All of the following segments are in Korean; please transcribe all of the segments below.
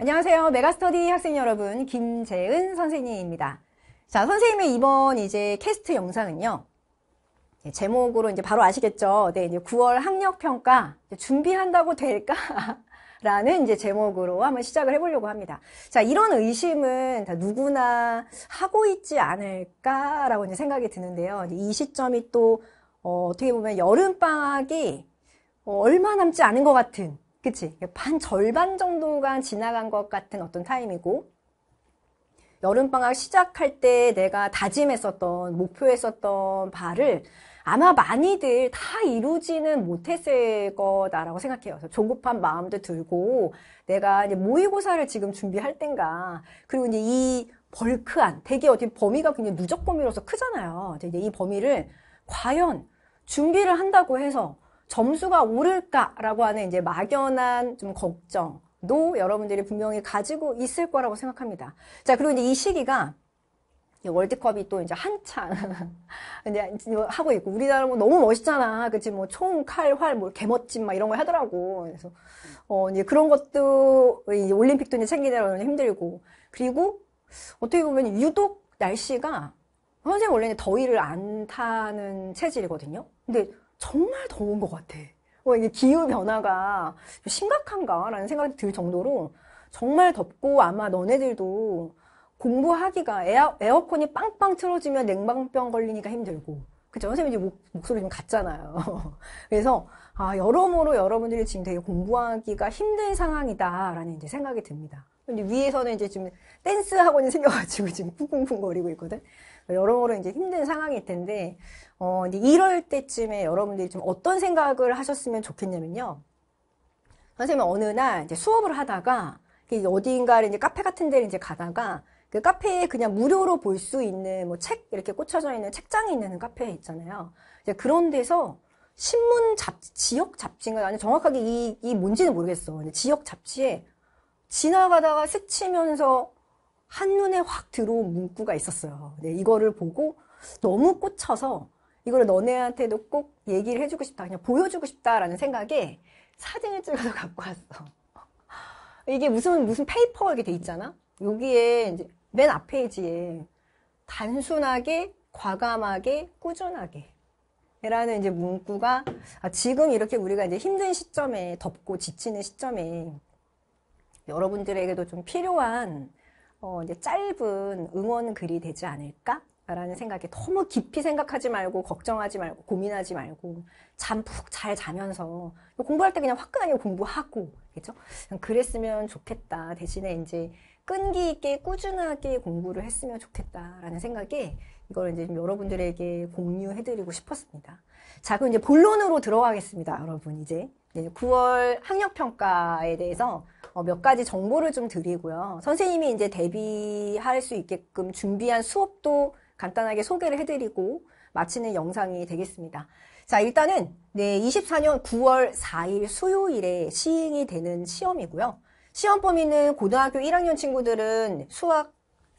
안녕하세요. 메가스터디 학생 여러분, 김재은 선생님입니다. 자, 선생님의 이번 이제 캐스트 영상은요. 제목으로 이제 바로 아시겠죠? 네, 이제 9월 학력 평가 준비한다고 될까? 라는 이제 제목으로 한번 시작을 해보려고 합니다. 자, 이런 의심은 다 누구나 하고 있지 않을까라고 이제 생각이 드는데요. 이 시점이 또 어, 떻게 보면 여름방학이 어, 얼마 남지 않은 것 같은 그치? 반 절반 정도가 지나간 것 같은 어떤 타임이고 여름방학 시작할 때 내가 다짐했었던 목표했었던 바를 아마 많이들 다 이루지는 못했을 거다라고 생각해요. 그래서 조급한 마음도 들고 내가 이제 모의고사를 지금 준비할 땐가 그리고 이제 이 벌크한 되게 어디 범위가 굉장히 누적 범위로서 크잖아요. 이제 이 범위를 과연 준비를 한다고 해서 점수가 오를까라고 하는 이제 막연한 좀 걱정도 여러분들이 분명히 가지고 있을 거라고 생각합니다. 자, 그리고 이제 이 시기가 월드컵이 또 이제 한창 이제 하고 있고 우리나라 뭐 너무 멋있잖아 그치 뭐총칼 활뭐 개멋진 막 이런 거 하더라고 그래서 어 이제 그런 것도 이제 올림픽도 이제 챙기느라 힘들고 그리고 어떻게 보면 유독 날씨가 선생님 원래는 더위를 안 타는 체질이거든요 근데 정말 더운 것 같아. 어, 이게 기후 변화가 심각한가라는 생각이 들 정도로 정말 덥고 아마 너네들도 공부하기가 에어, 에어컨이 빵빵 틀어지면 냉방병 걸리니까 힘들고 그죠? 선생님 이제 목, 소리좀 같잖아요. 그래서 아 여러모로 여러분들이 지금 되게 공부하기가 힘든 상황이다라는 이제 생각이 듭니다. 근데 위에서는 이제 지금 댄스 학원이 생겨가지고 지금 쿵쿵쿵거리고 있거든. 여러모로 이제 힘든 상황일 텐데 어, 이럴 때쯤에 여러분들이 좀 어떤 생각을 하셨으면 좋겠냐면요. 선생님 어느 날 이제 수업을 하다가 어디인가를 이제 카페 같은 데를 이제 가다가 그 카페에 그냥 무료로 볼 수 있는 뭐 책 이렇게 꽂혀져 있는 책장이 있는 카페에 있잖아요. 이제 그런 데서 신문 잡 지역 잡지인가 나는 정확하게 이, 이 뭔지는 모르겠어. 지역 잡지에 지나가다가 스치면서 한눈에 확 들어온 문구가 있었어요. 네, 이거를 보고 너무 꽂혀서 이거를 너네한테도 꼭 얘기를 해주고 싶다. 그냥 보여주고 싶다라는 생각에 사진을 찍어서 갖고 왔어. 이게 무슨, 무슨 페이퍼가 이렇게 돼 있잖아? 여기에 이제 맨 앞페이지에 단순하게, 과감하게, 꾸준하게. 라는 이제 문구가 아, 지금 이렇게 우리가 이제 힘든 시점에 덥고 지치는 시점에 여러분들에게도 좀 필요한 어, 이제 짧은 응원 글이 되지 않을까? 라는 생각에 너무 깊이 생각하지 말고 걱정하지 말고 고민하지 말고 잠 푹 잘 자면서 공부할 때 그냥 화끈하게 공부하고 그죠? 그랬으면 좋겠다 대신에 이제 끈기 있게 꾸준하게 공부를 했으면 좋겠다라는 생각에 이걸 이제 여러분들에게 공유해드리고 싶었습니다. 자 그럼 이제 본론으로 들어가겠습니다 여러분 이제 9월 학력평가에 대해서 어, 몇 가지 정보를 좀 드리고요. 선생님이 이제 대비할 수 있게끔 준비한 수업도 간단하게 소개를 해드리고 마치는 영상이 되겠습니다. 자, 일단은 네, 24년 9월 4일 수요일에 시행이 되는 시험이고요. 시험 범위는 고등학교 1학년 친구들은 수학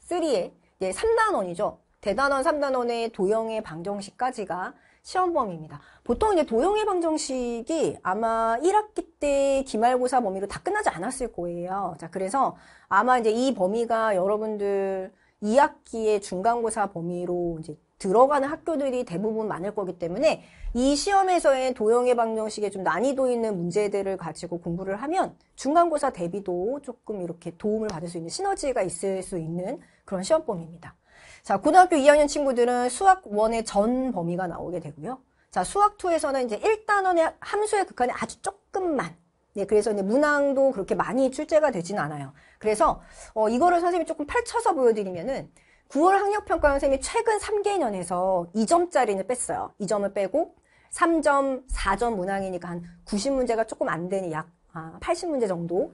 3에 예, 3단원이죠. 대단원 3단원의 도형의 방정식까지가 시험 범위입니다. 보통 이제 도형 예방 정식이 아마 1학기 때 기말고사 범위로 다 끝나지 않았을 거예요. 자, 그래서 아마 이제 이 범위가 여러분들 2학기의 중간고사 범위로 이제 들어가는 학교들이 대부분 많을 거기 때문에 이 시험에서의 도형의 방정식의 좀 난이도 있는 문제들을 가지고 공부를 하면 중간고사 대비도 조금 이렇게 도움을 받을 수 있는 시너지가 있을 수 있는 그런 시험범입니다. 위 자, 고등학교 2학년 친구들은 수학 1의 전 범위가 나오게 되고요. 자, 수학 2에서는 이제 1단원의 함수의 극한이 아주 조금만 네, 그래서 이제 문항도 그렇게 많이 출제가 되진 않아요. 그래서 어, 이거를 선생님이 조금 펼쳐서 보여드리면은 9월 학력평가 선생님이 최근 3개년에서 2점짜리는 뺐어요. 2점을 빼고 3점, 4점 문항이니까 한 90문제가 조금 안 되니 약 아, 80문제 정도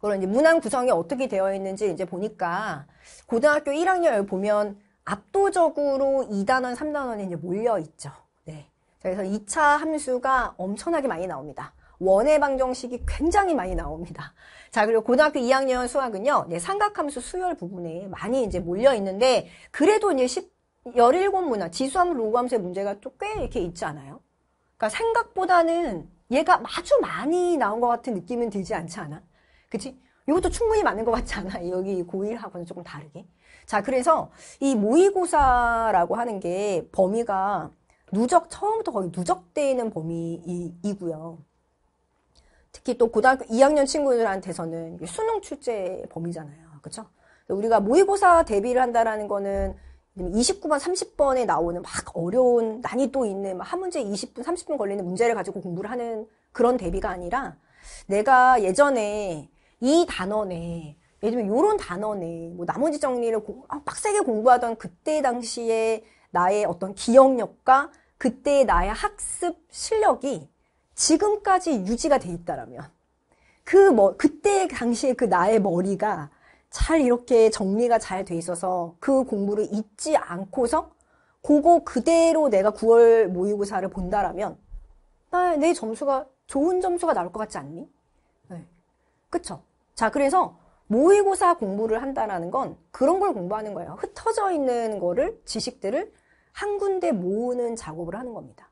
그런 이제 문항 구성이 어떻게 되어 있는지 이제 보니까 고등학교 1학년을 보면 압도적으로 2단원, 3단원이 이제 몰려 있죠. 네. 그래서 2차 함수가 엄청나게 많이 나옵니다. 원의방 정식이 굉장히 많이 나옵니다. 자, 그리고 고등학교 2학년 수학은요, 네, 삼각함수 수열 부분에 많이 이제 몰려 있는데, 그래도 이제 10, 17문화, 지수함수, 로그함수의 문제가 또 꽤 이렇게 있지 않아요? 그러니까 생각보다는 얘가 아주 많이 나온 것 같은 느낌은 들지 않지 않아? 그치? 이것도 충분히 맞는 것 같지 않아? 여기 고1하고는 조금 다르게. 자, 그래서 이 모의고사라고 하는 게 범위가 누적, 처음부터 거의 누적되는 범위이고요. 특히 또 고등학교 2학년 친구들한테서는 수능 출제 범위잖아요. 그쵸? 우리가 모의고사 대비를 한다라는 거는 29번, 30번에 나오는 막 어려운 난이도 있는 한 문제 20분, 30분 걸리는 문제를 가지고 공부를 하는 그런 대비가 아니라 내가 예전에 이 단어네. 예를 들면 이런 단어네. 뭐 나머지 정리를 고, 아, 빡세게 공부하던 그때 당시에 나의 어떤 기억력과 그때 나의 학습 실력이 지금까지 유지가 돼 있다라면 그 뭐 그때 당시에 그 나의 머리가 잘 이렇게 정리가 잘 돼 있어서 그 공부를 잊지 않고서 그거 그대로 내가 9월 모의고사를 본다라면 나내 아, 점수가 좋은 점수가 나올 것 같지 않니? 네. 그쵸? 자, 그래서 모의고사 공부를 한다는건 그런 걸 공부하는 거예요. 흩어져 있는 거를, 지식들을 한 군데 모으는 작업을 하는 겁니다.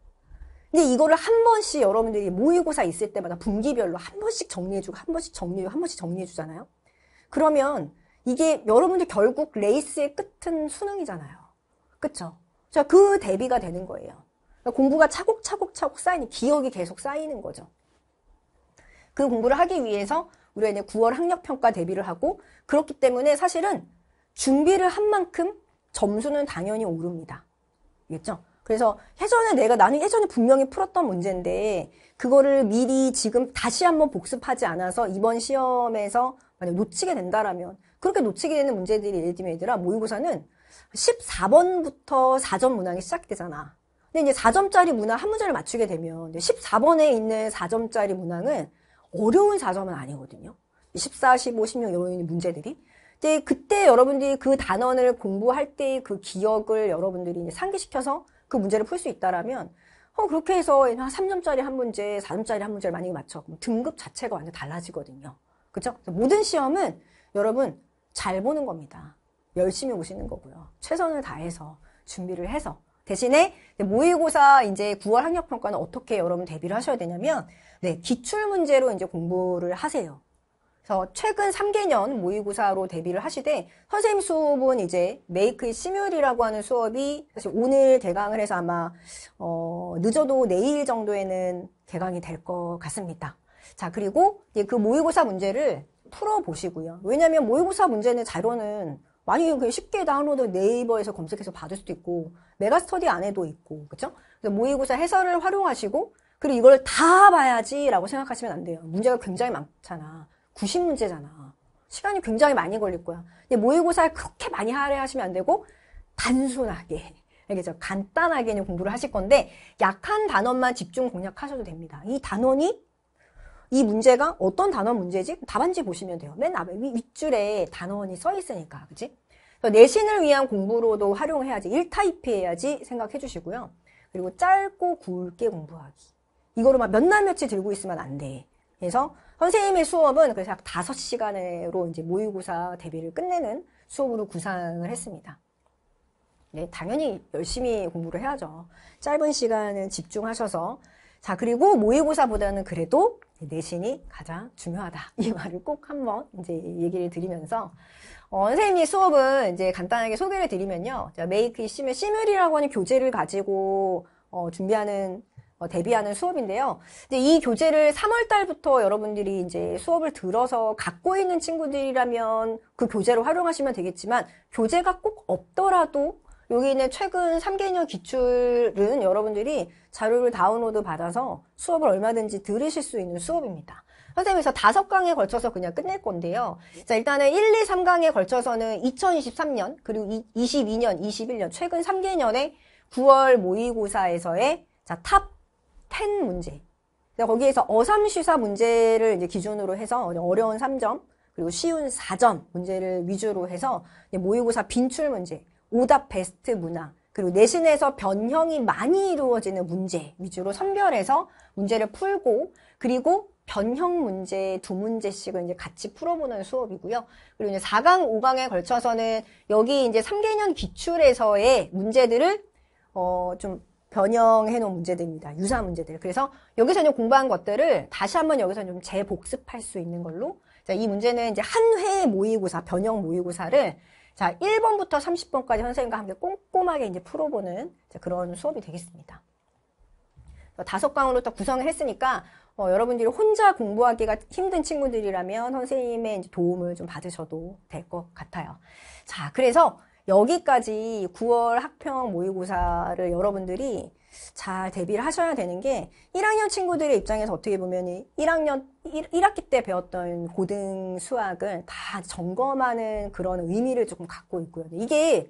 근데 이거를 한 번씩 여러분들이 모의고사 있을 때마다 분기별로 한 번씩 정리해주고, 한 번씩 정리해주고, 한 번씩 정리해주잖아요? 그러면 이게 여러분들 결국 레이스의 끝은 수능이잖아요. 그쵸? 자, 그 대비가 되는 거예요. 그러니까 공부가 차곡차곡차곡 쌓이니 기억이 계속 쌓이는 거죠. 그 공부를 하기 위해서 우리가 이제 9월 학력 평가 대비를 하고 그렇기 때문에 사실은 준비를 한 만큼 점수는 당연히 오릅니다. 알겠죠? 그래서 예전에 내가 나는 예전에 분명히 풀었던 문제인데 그거를 미리 지금 다시 한번 복습하지 않아서 이번 시험에서 만약 놓치게 된다라면 그렇게 놓치게 되는 문제들이 예를 들면 얘들아 모의고사는 14번부터 4점 문항이 시작되잖아. 근데 이제 4점짜리 문항 한 문제를 맞추게 되면 14번에 있는 4점짜리 문항은 어려운 사점은 아니거든요. 14, 15, 16 이런 문제들이. 이제 그때 여러분들이 그 단원을 공부할 때의 그 기억을 여러분들이 상기시켜서 그 문제를 풀 수 있다라면 어, 그렇게 해서 한 3점짜리 한 문제, 4점짜리 한 문제를 만약에 맞춰. 그럼 등급 자체가 완전 달라지거든요. 그렇죠? 모든 시험은 여러분 잘 보는 겁니다. 열심히 오시는 거고요. 최선을 다해서 준비를 해서 대신에 모의고사 이제 9월 학력평가는 어떻게 여러분 대비를 하셔야 되냐면 네, 기출문제로 이제 공부를 하세요. 그래서 최근 3개년 모의고사로 대비를 하시되 선생님 수업은 이제 메이크 시뮬이라고 하는 수업이 사실 오늘 개강을 해서 아마 어, 늦어도 내일 정도에는 개강이 될 것 같습니다. 자 그리고 그 모의고사 문제를 풀어보시고요. 왜냐하면 모의고사 문제는 자료는 많이 그냥 쉽게 다운로드 네이버에서 검색해서 받을 수도 있고 메가스터디 안에도 있고 그렇죠? 그래서 모의고사 해설을 활용하시고 그리고 이걸 다 봐야지 라고 생각하시면 안 돼요. 문제가 굉장히 많잖아. 90문제잖아. 시간이 굉장히 많이 걸릴 거야. 근데 모의고사에 그렇게 많이 할애하시면 안 되고 단순하게 알겠죠? 간단하게 공부를 하실 건데 약한 단원만 집중 공략하셔도 됩니다. 이 단원이 이 문제가 어떤 단어 문제지? 답안지 보시면 돼요. 맨 앞에 위, 윗줄에 단원이써 있으니까, 그치? 내신을 위한 공부로도 활용해야지, 1타입해야지 생각해 주시고요. 그리고 짧고 굵게 공부하기. 이거로막 몇날 며칠 들고 있으면 안 돼. 그래서 선생님의 수업은 그래서 약 5시간으로 이제 모의고사 대비를 끝내는 수업으로 구상을 했습니다. 네, 당연히 열심히 공부를 해야죠. 짧은 시간은 집중하셔서 자, 그리고 모의고사보다는 그래도 내신이 가장 중요하다. 이 말을 꼭 한번 이제 얘기를 드리면서 어, 선생님이 수업은 이제 간단하게 소개를 드리면요. 자, 메이크 시뮬 시뮬이라고 하는 교재를 가지고 어, 준비하는 어, 대비하는 수업인데요. 이제 이 교재를 3월 달부터 여러분들이 이제 수업을 들어서 갖고 있는 친구들이라면 그 교재로 활용하시면 되겠지만 교재가 꼭 없더라도 여기는 최근 3개년 기출은 여러분들이 자료를 다운로드 받아서 수업을 얼마든지 들으실 수 있는 수업입니다. 선생님에서 다섯 강에 걸쳐서 그냥 끝낼 건데요. 자, 일단은 1, 2, 3강에 걸쳐서는 2023년, 그리고 22년, 21년, 최근 3개년에 9월 모의고사에서의 자, 탑 10 문제. 그러니까 거기에서 어삼시사 문제를 이제 기준으로 해서 어려운 3점, 그리고 쉬운 4점 문제를 위주로 해서 모의고사 빈출 문제, 오답 베스트 문화, 그리고 내신에서 변형이 많이 이루어지는 문제 위주로 선별해서 문제를 풀고 그리고 변형 문제 두문제씩을 이제 같이 풀어보는 수업이고요. 그리고 이제 4강, 5강에 걸쳐서는 여기 이제 3개년 기출에서의 문제들을 어좀 변형해 놓은 문제들입니다. 유사 문제들. 그래서 여기서 이제 공부한 것들을 다시 한번 여기서 좀 재복습할 수 있는 걸로 자, 이 문제는 이제 한 회 모의고사, 변형 모의고사를 자, 1번부터 30번까지 선생님과 함께 꼼꼼하게 이제 풀어보는 그런 수업이 되겠습니다. 어, 다섯 강으로 딱 구성을 했으니까 어, 여러분들이 혼자 공부하기가 힘든 친구들이라면 선생님의 도움을 좀 받으셔도 될 것 같아요. 자, 그래서 여기까지 9월 학평 모의고사를 여러분들이 잘 대비를 하셔야 되는 게 1학년 친구들의 입장에서 어떻게 보면 1학년 1, 1학기 때 배웠던 고등 수학을 다 점검하는 그런 의미를 조금 갖고 있고요. 이게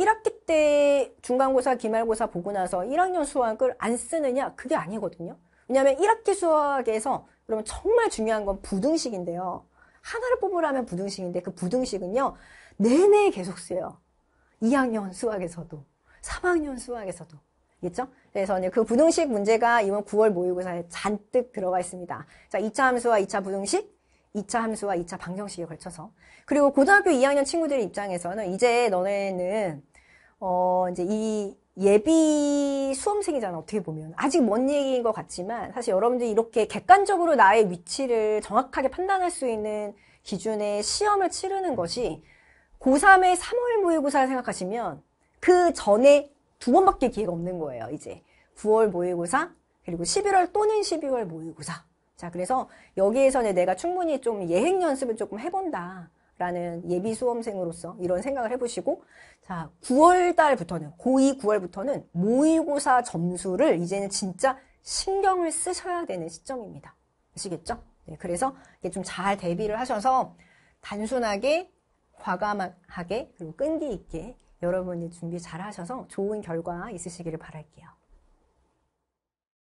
1학기 때 중간고사, 기말고사 보고 나서 1학년 수학을 안 쓰느냐? 그게 아니거든요. 왜냐하면 1학기 수학에서 그러면 정말 중요한 건 부등식인데요. 하나를 뽑으라면 부등식인데 그 부등식은요. 내내 계속 쓰여요. 2학년 수학에서도, 3학년 수학에서도. 있죠? 그래서 이제 그 부등식 문제가 이번 9월 모의고사에 잔뜩 들어가 있습니다. 자, 2차 함수와 2차 부등식, 2차 함수와 2차 방정식에 걸쳐서. 그리고 고등학교 2학년 친구들 입장에서는 이제 너네는, 어, 이제 이 예비 수험생이잖아, 어떻게 보면. 아직 먼 얘기인 것 같지만, 사실 여러분들이 이렇게 객관적으로 나의 위치를 정확하게 판단할 수 있는 기준의 시험을 치르는 것이 고3의 3월 모의고사를 생각하시면 그 전에 두 번밖에 기회가 없는 거예요. 이제 9월 모의고사 그리고 11월 또는 12월 모의고사 자 그래서 여기에서는 내가 충분히 좀 예행 연습을 조금 해본다 라는 예비 수험생으로서 이런 생각을 해보시고 자 9월 달부터는 고2 9월부터는 모의고사 점수를 이제는 진짜 신경을 쓰셔야 되는 시점입니다 아시겠죠? 네, 그래서 이게 좀 잘 대비를 하셔서 단순하게 과감하게 그리고 끈기 있게 여러분이 준비 잘 하셔서 좋은 결과 있으시기를 바랄게요.